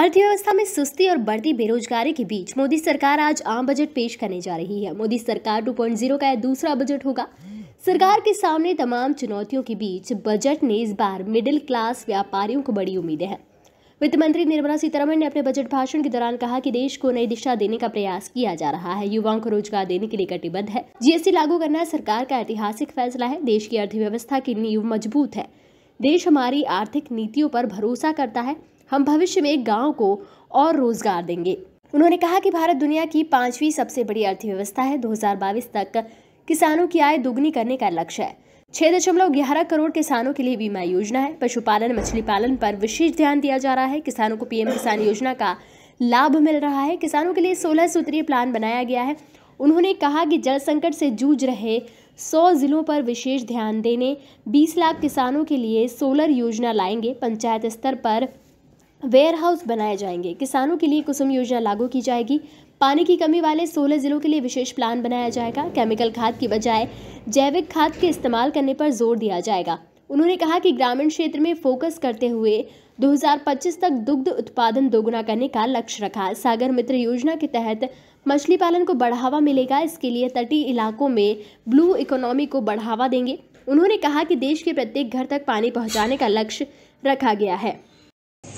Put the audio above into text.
अर्थव्यवस्था में सुस्ती और बढ़ती बेरोजगारी के बीच मोदी सरकार आज आम बजट पेश करने जा रही है मोदी सरकार 2.0 का यह दूसरा बजट होगा सरकार के सामने तमाम चुनौतियों के बीच बजट ने इस बार मिडिल क्लास व्यापारियों को बड़ी उम्मीदें हैं वित्त मंत्री निर्मला सीतारमण ने अपने बजट भाषण के दौरान कहा कि देश को नई दिशा देने का प्रयास किया जा रहा है युवाओं को रोजगार देने के लिए कटिबद्ध है जीएसटी लागू करना सरकार का ऐतिहासिक फैसला है देश की अर्थव्यवस्था की नींव मजबूत है देश हमारी आर्थिक नीतियों पर भरोसा करता है हम भविष्य में गाँव को और रोजगार देंगे उन्होंने कहा कि भारत दुनिया की पांचवी सबसे बड़ी अर्थव्यवस्था है 2022 तक किसानों की आय दुगनी करने का लक्ष्य है छह दशमलव ग्यारह करोड़ किसानों के लिए बीमा योजना है पशुपालन मछली पालन पर विशेष ध्यान दिया जा रहा है किसानों को पीएम किसान योजना का लाभ मिल रहा है किसानों के लिए सोलह सूत्रीय प्लान बनाया गया है उन्होंने कहा कि जल संकट से जूझ रहे सौ जिलों पर विशेष ध्यान देने बीस लाख किसानों के लिए सोलर योजना लाएंगे पंचायत स्तर पर वेयरहाउस बनाए जाएंगे किसानों के लिए कुसुम योजना लागू की जाएगी पानी की कमी वाले 16 जिलों के लिए विशेष प्लान बनाया जाएगा केमिकल खाद की बजाय जैविक खाद के इस्तेमाल करने पर जोर दिया जाएगा उन्होंने कहा कि ग्रामीण क्षेत्र में फोकस करते हुए 2025 तक दुग्ध उत्पादन दोगुना करने का लक्ष्य रखा सागर मित्र योजना के तहत मछली पालन को बढ़ावा मिलेगा इसके लिए तटीय इलाकों में ब्लू इकोनॉमी को बढ़ावा देंगे उन्होंने कहा कि देश के प्रत्येक घर तक पानी पहुँचाने का लक्ष्य रखा गया है